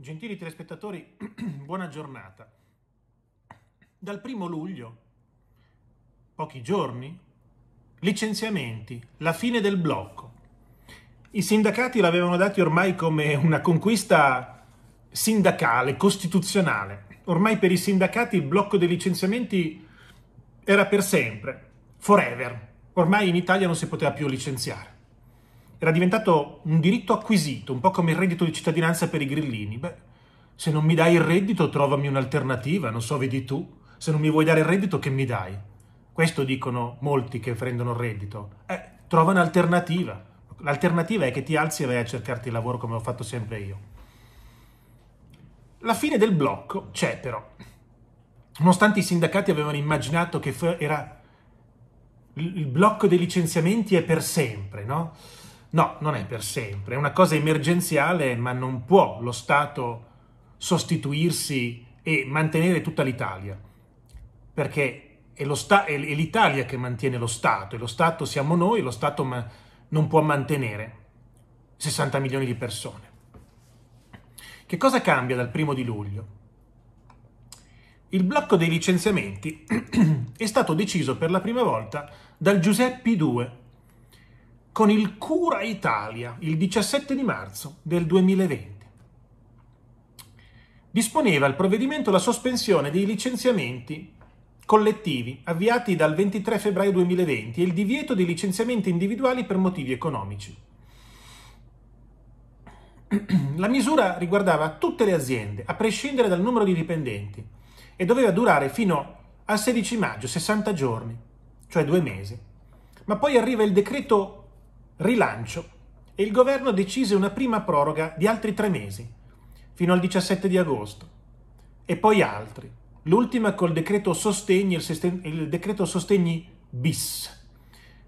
Gentili telespettatori, buona giornata. Dal primo luglio, pochi giorni, licenziamenti, la fine del blocco. I sindacati l'avevano dati ormai come una conquista sindacale, costituzionale. Ormai per i sindacati il blocco dei licenziamenti era per sempre, forever. Ormai in Italia non si poteva più licenziare era diventato un diritto acquisito, un po' come il reddito di cittadinanza per i grillini. Beh, se non mi dai il reddito, trovami un'alternativa, non so, vedi tu. Se non mi vuoi dare il reddito, che mi dai? Questo dicono molti che prendono il reddito. Eh, trova un'alternativa. L'alternativa è che ti alzi e vai a cercarti il lavoro come ho fatto sempre io. La fine del blocco c'è però. Nonostante i sindacati avevano immaginato che era il blocco dei licenziamenti è per sempre, no? No, non è per sempre, è una cosa emergenziale, ma non può lo Stato sostituirsi e mantenere tutta l'Italia, perché è, l'Italia che mantiene lo Stato, e lo Stato siamo noi, lo Stato non può mantenere 60 milioni di persone. Che cosa cambia dal primo di luglio? Il blocco dei licenziamenti è stato deciso per la prima volta dal Giuseppe II con il Cura Italia il 17 di marzo del 2020. Disponeva il provvedimento la sospensione dei licenziamenti collettivi avviati dal 23 febbraio 2020 e il divieto di licenziamenti individuali per motivi economici. La misura riguardava tutte le aziende, a prescindere dal numero di dipendenti, e doveva durare fino al 16 maggio, 60 giorni, cioè due mesi. Ma poi arriva il decreto rilancio e il governo decise una prima proroga di altri tre mesi, fino al 17 di agosto, e poi altri, l'ultima col decreto sostegni, il, sistem- il decreto sostegni bis,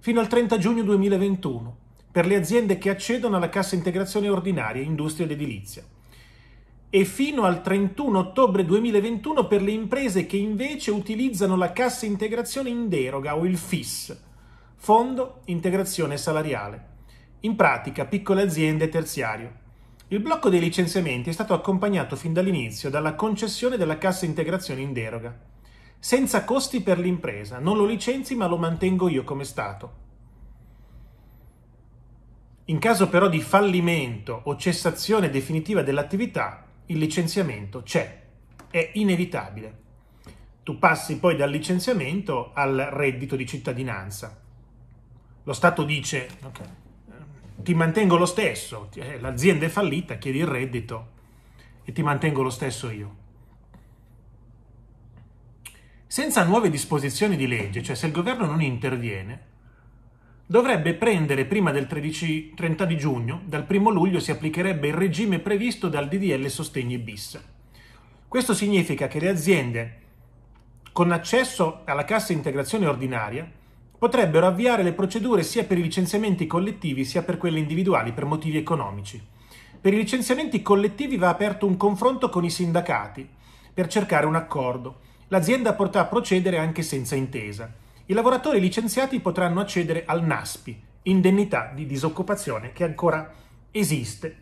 fino al 30 giugno 2021, per le aziende che accedono alla cassa integrazione ordinaria, industria ed edilizia, e fino al 31 ottobre 2021 per le imprese che invece utilizzano la cassa integrazione in deroga o il FIS, Fondo integrazione salariale. In pratica piccole aziende e terziario. Il blocco dei licenziamenti è stato accompagnato fin dall'inizio dalla concessione della cassa integrazione in deroga. Senza costi per l'impresa, non lo licenzi ma lo mantengo io come Stato. In caso però di fallimento o cessazione definitiva dell'attività, il licenziamento c'è, è inevitabile. Tu passi poi dal licenziamento al reddito di cittadinanza lo Stato dice okay, eh, ti mantengo lo stesso, eh, l'azienda è fallita, chiedi il reddito e ti mantengo lo stesso io. Senza nuove disposizioni di legge, cioè se il governo non interviene, dovrebbe prendere prima del 13, 30 di giugno, dal 1 luglio si applicherebbe il regime previsto dal DDL Sostegni bis. Questo significa che le aziende con accesso alla cassa integrazione ordinaria potrebbero avviare le procedure sia per i licenziamenti collettivi sia per quelli individuali per motivi economici. Per i licenziamenti collettivi va aperto un confronto con i sindacati per cercare un accordo. L'azienda potrà procedere anche senza intesa. I lavoratori licenziati potranno accedere al NASPI, indennità di disoccupazione che ancora esiste,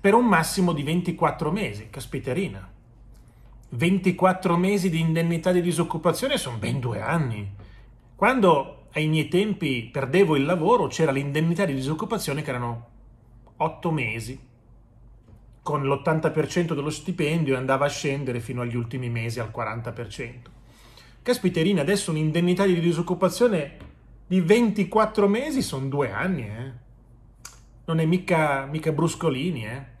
per un massimo di 24 mesi, caspiterina. 24 mesi di indennità di disoccupazione sono ben due anni. Quando ai miei tempi perdevo il lavoro, c'era l'indennità di disoccupazione che erano 8 mesi, con l'80% dello stipendio e andava a scendere fino agli ultimi mesi al 40%. Caspiterina, adesso un'indennità di disoccupazione di 24 mesi sono due anni, eh? Non è mica, mica bruscolini, eh?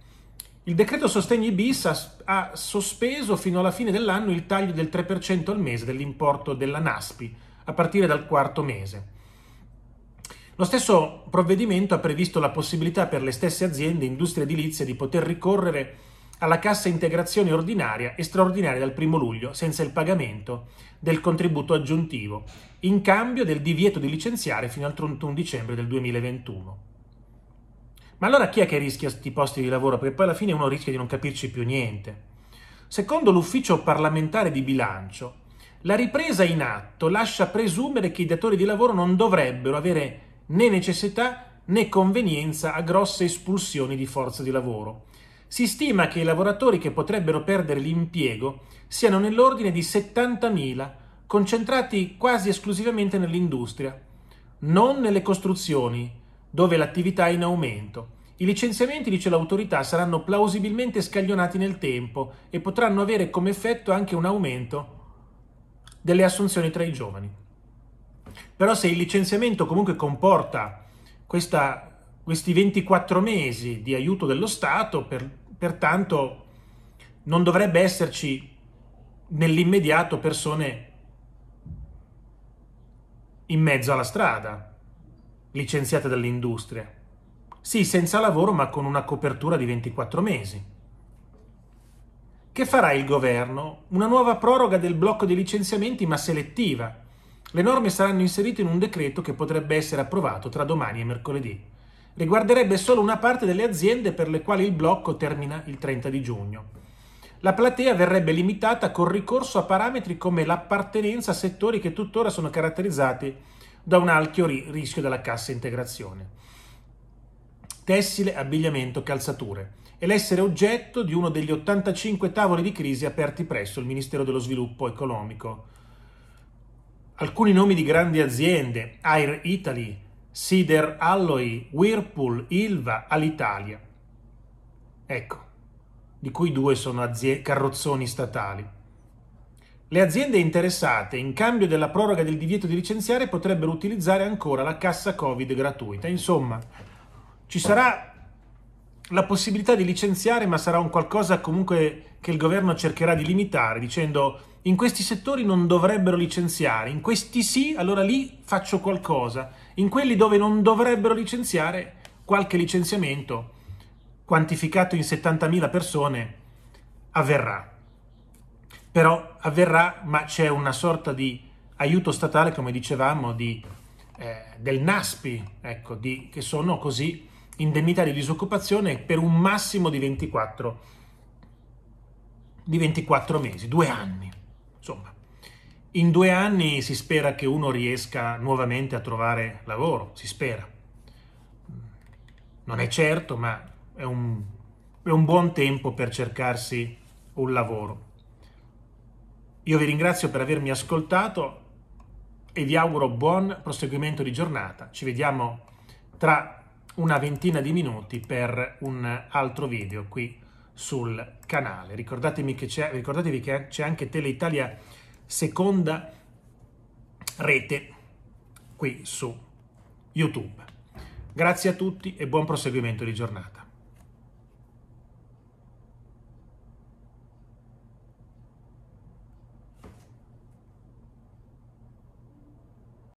Il decreto sostegni bis ha, ha sospeso fino alla fine dell'anno il taglio del 3% al mese dell'importo della NASPI, a partire dal quarto mese. Lo stesso provvedimento ha previsto la possibilità per le stesse aziende e industrie edilizie di poter ricorrere alla cassa integrazione ordinaria e straordinaria dal 1 luglio senza il pagamento del contributo aggiuntivo, in cambio del divieto di licenziare fino al 31 dicembre del 2021. Ma allora chi è che rischia questi posti di lavoro? Perché poi alla fine uno rischia di non capirci più niente. Secondo l'ufficio parlamentare di bilancio, la ripresa in atto lascia presumere che i datori di lavoro non dovrebbero avere né necessità né convenienza a grosse espulsioni di forza di lavoro. Si stima che i lavoratori che potrebbero perdere l'impiego siano nell'ordine di 70.000, concentrati quasi esclusivamente nell'industria, non nelle costruzioni, dove l'attività è in aumento. I licenziamenti, dice l'autorità, saranno plausibilmente scaglionati nel tempo e potranno avere come effetto anche un aumento delle assunzioni tra i giovani. Però se il licenziamento comunque comporta questa, questi 24 mesi di aiuto dello Stato, per, pertanto non dovrebbe esserci nell'immediato persone in mezzo alla strada, licenziate dall'industria. Sì, senza lavoro ma con una copertura di 24 mesi. Che farà il governo? Una nuova proroga del blocco dei licenziamenti ma selettiva. Le norme saranno inserite in un decreto che potrebbe essere approvato tra domani e mercoledì. Riguarderebbe solo una parte delle aziende per le quali il blocco termina il 30 di giugno. La platea verrebbe limitata con ricorso a parametri come l'appartenenza a settori che tuttora sono caratterizzati da un alchio rischio della cassa integrazione. Tessile, abbigliamento, calzature e l'essere oggetto di uno degli 85 tavoli di crisi aperti presso il Ministero dello Sviluppo Economico. Alcuni nomi di grandi aziende, Air Italy, Sider Alloy, Whirlpool, Ilva, Alitalia. Ecco, di cui due sono aziende, carrozzoni statali. Le aziende interessate, in cambio della proroga del divieto di licenziare, potrebbero utilizzare ancora la cassa Covid gratuita. Insomma, ci sarà la possibilità di licenziare, ma sarà un qualcosa comunque che il governo cercherà di limitare, dicendo in questi settori non dovrebbero licenziare, in questi sì, allora lì faccio qualcosa, in quelli dove non dovrebbero licenziare, qualche licenziamento quantificato in 70.000 persone avverrà. Però avverrà, ma c'è una sorta di aiuto statale, come dicevamo, di, eh, del NASPI, ecco, di, che sono così indennità di disoccupazione per un massimo di 24, di 24 mesi, due anni. Insomma, in due anni si spera che uno riesca nuovamente a trovare lavoro, si spera. Non è certo, ma è un, è un buon tempo per cercarsi un lavoro. Io vi ringrazio per avermi ascoltato e vi auguro buon proseguimento di giornata. Ci vediamo tra una ventina di minuti per un altro video qui sul canale. Ricordatevi che c'è, ricordatevi che c'è anche Teleitalia seconda rete qui su YouTube. Grazie a tutti e buon proseguimento di giornata.